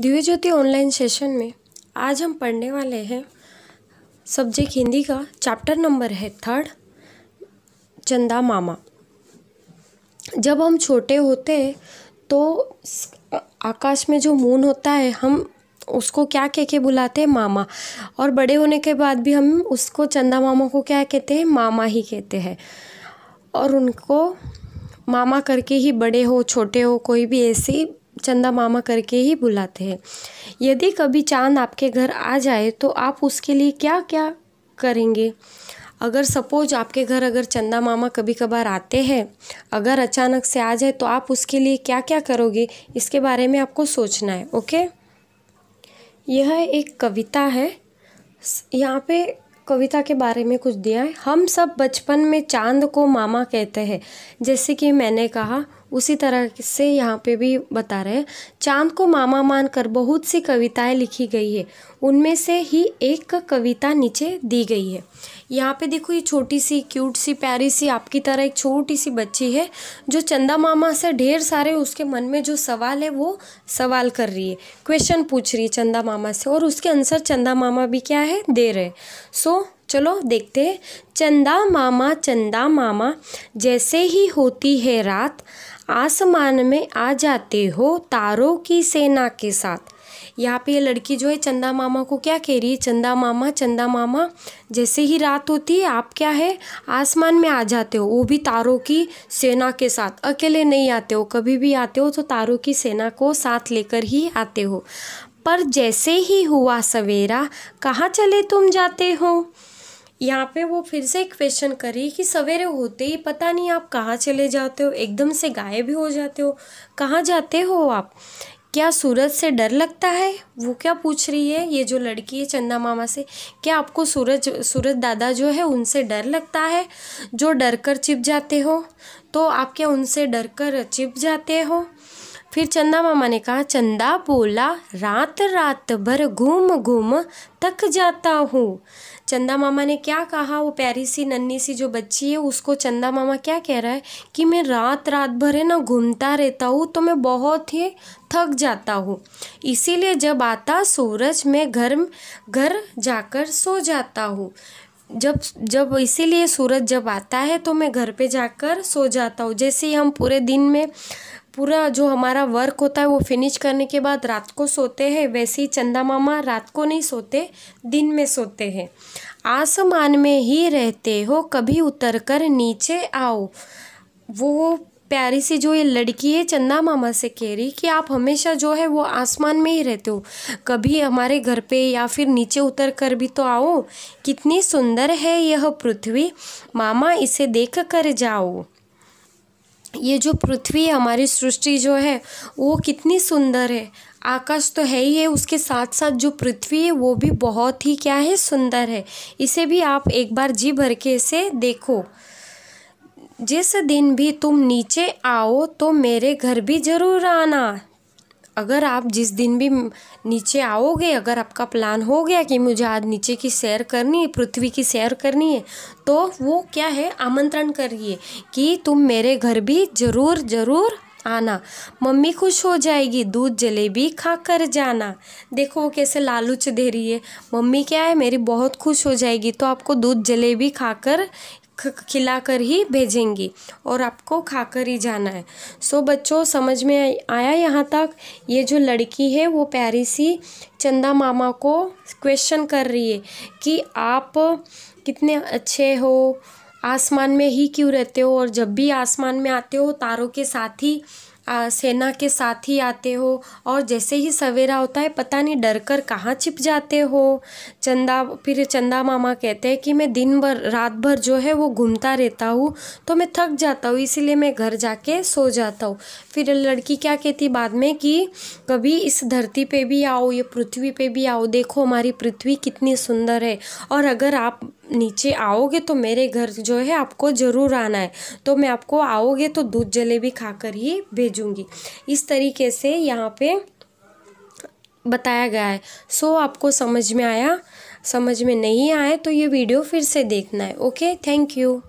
दिव्य ज्योति online session में आज हम पढ़ने वाले हैं सब्जेक्ट हिंदी का चैप्टर नंबर है थर्ड चंदा मामा जब हम छोटे होते हैं तो आकाश में जो मून होता है हम उसको क्या कह के बुलाते हैं मामा और बड़े होने के बाद भी हम उसको चंदा मामा को क्या कहते हैं मामा ही कहते हैं और उनको मामा करके ही बड़े हो छोटे हो कोई भी ऐसी चंदा मामा करके ही बुलाते हैं यदि कभी चांद आपके घर आ जाए तो आप उसके लिए क्या क्या करेंगे अगर सपोज आपके घर अगर चंदा मामा कभी कभार आते हैं अगर अचानक से आ जाए तो आप उसके लिए क्या क्या करोगे इसके बारे में आपको सोचना है ओके यह एक कविता है यहाँ पे कविता के बारे में कुछ दिया है हम सब बचपन में चांद को मामा कहते हैं जैसे कि मैंने कहा उसी तरह से यहाँ पे भी बता रहे हैं चांद को मामा मानकर बहुत सी कविताएं लिखी गई है उनमें से ही एक कविता नीचे दी गई है यहाँ पे देखो ये छोटी सी क्यूट सी प्यारी सी आपकी तरह एक छोटी सी बच्ची है जो चंदा मामा से ढेर सारे उसके मन में जो सवाल है वो सवाल कर रही है क्वेश्चन पूछ रही है चंदा मामा से और उसके आंसर चंदा मामा भी क्या है दे रहे सो so, चलो देखते हैं चंदा मामा चंदा मामा जैसे ही होती है रात आसमान में आ जाते हो तारों की सेना के साथ यहाँ पे ये लड़की जो है चंदा मामा को क्या कह रही है चंदा मामा चंदा मामा जैसे ही रात होती है आप क्या है आसमान में आ जाते हो वो भी तारों की सेना के साथ अकेले नहीं आते हो कभी भी आते हो तो तारों की सेना को साथ लेकर ही आते हो पर जैसे ही हुआ सवेरा कहाँ चले तुम जाते हो यहाँ पे वो फिर से एक क्वेश्चन करी कि सवेरे होते ही पता नहीं आप कहाँ चले जाते हो एकदम से गायब हो जाते हो कहाँ जाते हो आप क्या सूरज से डर लगता है वो क्या पूछ रही है ये जो लड़की है चंदा मामा से क्या आपको सूरज सूरज दादा जो है उनसे डर लगता है जो डर कर चिप जाते हो तो आप क्या उनसे डर कर चिप जाते हो फिर चंदा मामा ने कहा चंदा बोला रात रात भर घूम घूम थक जाता हूँ चंदा मामा ने क्या कहा वो प्यारी सी नन्नी सी जो बच्ची है उसको चंदा मामा क्या कह रहा है कि मैं रात रात भर है ना घूमता रहता हूँ तो मैं बहुत ही थक जाता हूँ इसीलिए जब आता सूरज मैं घर घर जाकर सो जाता हूँ जब जब इसीलिए सूरज जब आता है तो मैं घर पे जाकर सो जाता हूँ जैसे ही हम पूरे दिन में पूरा जो हमारा वर्क होता है वो फिनिश करने के बाद रात को सोते हैं वैसे ही चंदा मामा रात को नहीं सोते दिन में सोते हैं आसमान में ही रहते हो कभी उतर कर नीचे आओ वो प्यारी सी जो ये लड़की है चंदा मामा से कह रही कि आप हमेशा जो है वो आसमान में ही रहते हो कभी हमारे घर पे या फिर नीचे उतर कर भी तो आओ कितनी सुंदर है यह पृथ्वी मामा इसे देख कर जाओ ये जो पृथ्वी हमारी सृष्टि जो है वो कितनी सुंदर है आकाश तो है ही है उसके साथ साथ जो पृथ्वी है वो भी बहुत ही क्या है सुंदर है इसे भी आप एक बार जी भर के इसे देखो जिस दिन भी तुम नीचे आओ तो मेरे घर भी ज़रूर आना अगर आप जिस दिन भी नीचे आओगे अगर आपका प्लान हो गया कि मुझे आज नीचे की सैर करनी है पृथ्वी की सैर करनी है तो वो क्या है आमंत्रण करिए कि तुम मेरे घर भी ज़रूर ज़रूर आना मम्मी खुश हो जाएगी दूध जलेबी खा कर जाना देखो वो कैसे लालूच दे रही है मम्मी क्या है मेरी बहुत खुश हो जाएगी तो आपको दूध जलेबी खा कर खिला कर ही भेजेंगी और आपको खा कर ही जाना है सो बच्चों समझ में आया यहाँ तक ये जो लड़की है वो प्यारी सी चंदा मामा को क्वेश्चन कर रही है कि आप कितने अच्छे हो आसमान में ही क्यों रहते हो और जब भी आसमान में आते हो तारों के साथ ही सेना के साथ ही आते हो और जैसे ही सवेरा होता है पता नहीं डर कर कहाँ छिप जाते हो चंदा फिर चंदा मामा कहते हैं कि मैं दिन भर रात भर जो है वो घूमता रहता हूँ तो मैं थक जाता हूँ इसीलिए मैं घर जाके सो जाता हूँ फिर लड़की क्या कहती बाद में कि कभी इस धरती पे भी आओ ये पृथ्वी पे भी आओ देखो हमारी पृथ्वी कितनी सुंदर है और अगर आप नीचे आओगे तो मेरे घर जो है आपको ज़रूर आना है तो मैं आपको आओगे तो दूध जलेबी खाकर ही भेजूँगी इस तरीके से यहाँ पे बताया गया है सो आपको समझ में आया समझ में नहीं आए तो ये वीडियो फिर से देखना है ओके थैंक यू